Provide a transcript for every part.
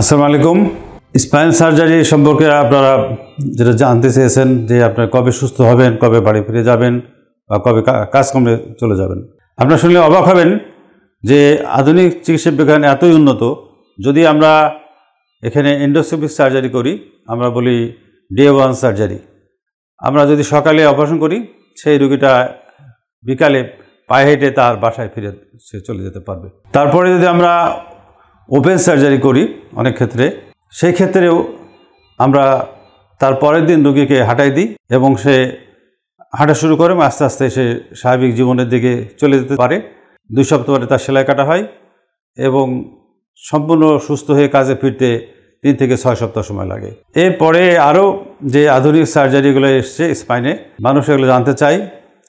আসসালামু আলাইকুম spine surgery সম্পর্কে আপনারা যেটা জানতে চেয়েছেন যে আপনার কবে সুস্থ হবেন কবে বাড়ি ফিরে যাবেন বা কবে কাজ কমলে চলে যাবেন আপনারা শুনলে অবাক হবেন যে আধুনিক চিকিৎসা বিজ্ঞান এতই উন্নত যদি আমরা এখানে এন্ডোস্কোপিক সার্জারি করি আমরা বলি ডে ওয়ান সার্জারি আমরা যদি সকালে অপারেশন করি সেই রুগীটা বিকালে পায়ে হেঁটে তার বাসায় ফিরে সে চলে যেতে পারবে তারপরে যদি আমরা ওপেন সার্জারি করি অনেক ক্ষেত্রে সেই ক্ষেত্রেও আমরা তার পরের দিন রুগীকে হাঁটাই দিই এবং সে হাঁটা শুরু করে আস্তে আস্তে সে স্বাভাবিক জীবনের দিকে চলে যেতে পারে দুই সপ্তাহ পরে তার সেলাই কাটা হয় এবং সম্পূর্ণ সুস্থ হয়ে কাজে ফিরতে তিন থেকে ছয় সপ্তাহ সময় লাগে এরপরে আরও যে আধুনিক সার্জারিগুলো এসছে স্পাইনে মানুষ এগুলো জানতে চাই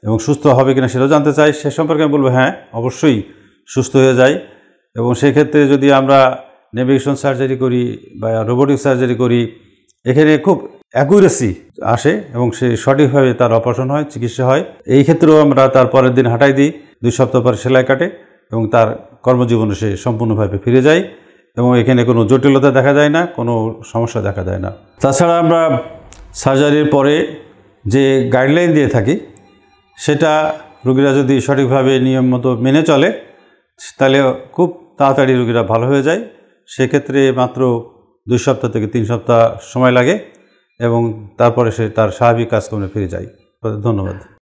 এবং সুস্থ হবে কিনা সেটাও জানতে চাই সে সম্পর্কে আমি বলবো হ্যাঁ অবশ্যই সুস্থ হয়ে যায় এবং সেক্ষেত্রে যদি আমরা নেভিগেশন সার্জারি করি বা রোবোটিক সার্জারি করি এখানে খুব অ্যাকুরেসি আসে এবং সে সঠিকভাবে তার অপারেশন হয় চিকিৎসা হয় এই ক্ষেত্রেও আমরা তার পরের দিন হাঁটাই দিই দুই সপ্তাহ পরে সেলাই কাটে এবং তার কর্মজীবনে সে সম্পূর্ণভাবে ফিরে যায় এবং এখানে কোনো জটিলতা দেখা যায় না কোনো সমস্যা দেখা দেয় না তাছাড়া আমরা সার্জারির পরে যে গাইডলাইন দিয়ে থাকি সেটা রুগীরা যদি সঠিকভাবে নিয়ম মতো মেনে চলে তাহলে খুব তাড়াতাড়ি রোগীরা ভালো হয়ে যায় সেক্ষেত্রে মাত্র দুই সপ্তাহ থেকে তিন সপ্তাহ সময় লাগে এবং তারপরে সে তার স্বাভাবিক কাজকর্মে ফিরে যায় ধন্যবাদ